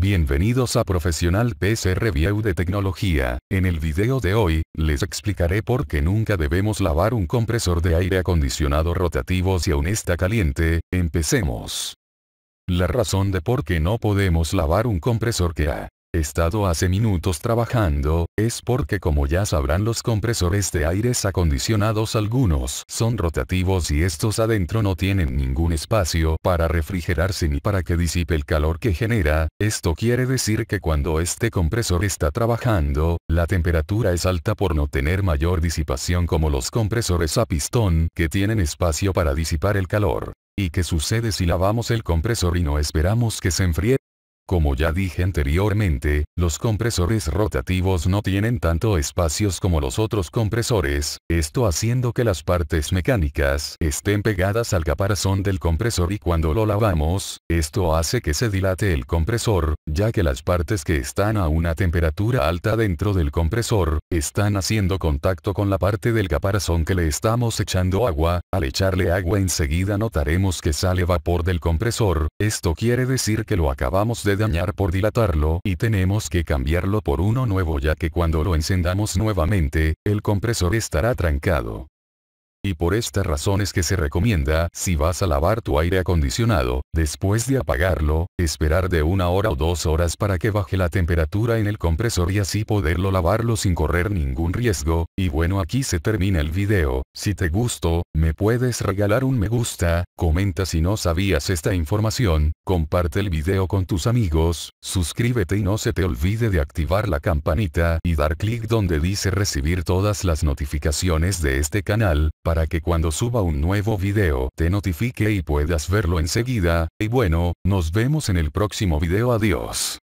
Bienvenidos a Profesional PC Review de Tecnología. En el video de hoy, les explicaré por qué nunca debemos lavar un compresor de aire acondicionado rotativo si aún está caliente. Empecemos. La razón de por qué no podemos lavar un compresor que ha estado hace minutos trabajando, es porque como ya sabrán los compresores de aires acondicionados algunos son rotativos y estos adentro no tienen ningún espacio para refrigerarse ni para que disipe el calor que genera, esto quiere decir que cuando este compresor está trabajando, la temperatura es alta por no tener mayor disipación como los compresores a pistón que tienen espacio para disipar el calor. ¿Y qué sucede si lavamos el compresor y no esperamos que se enfríe? Como ya dije anteriormente, los compresores rotativos no tienen tanto espacios como los otros compresores, esto haciendo que las partes mecánicas estén pegadas al caparazón del compresor y cuando lo lavamos, esto hace que se dilate el compresor, ya que las partes que están a una temperatura alta dentro del compresor, están haciendo contacto con la parte del caparazón que le estamos echando agua, al echarle agua enseguida notaremos que sale vapor del compresor, esto quiere decir que lo acabamos de dañar por dilatarlo y tenemos que cambiarlo por uno nuevo ya que cuando lo encendamos nuevamente, el compresor estará trancado. Y por esta razón es que se recomienda, si vas a lavar tu aire acondicionado, después de apagarlo, esperar de una hora o dos horas para que baje la temperatura en el compresor y así poderlo lavarlo sin correr ningún riesgo, y bueno aquí se termina el video, si te gustó, me puedes regalar un me gusta, comenta si no sabías esta información, comparte el video con tus amigos, suscríbete y no se te olvide de activar la campanita y dar clic donde dice recibir todas las notificaciones de este canal, para que cuando suba un nuevo video te notifique y puedas verlo enseguida, y bueno, nos vemos en el próximo video adiós.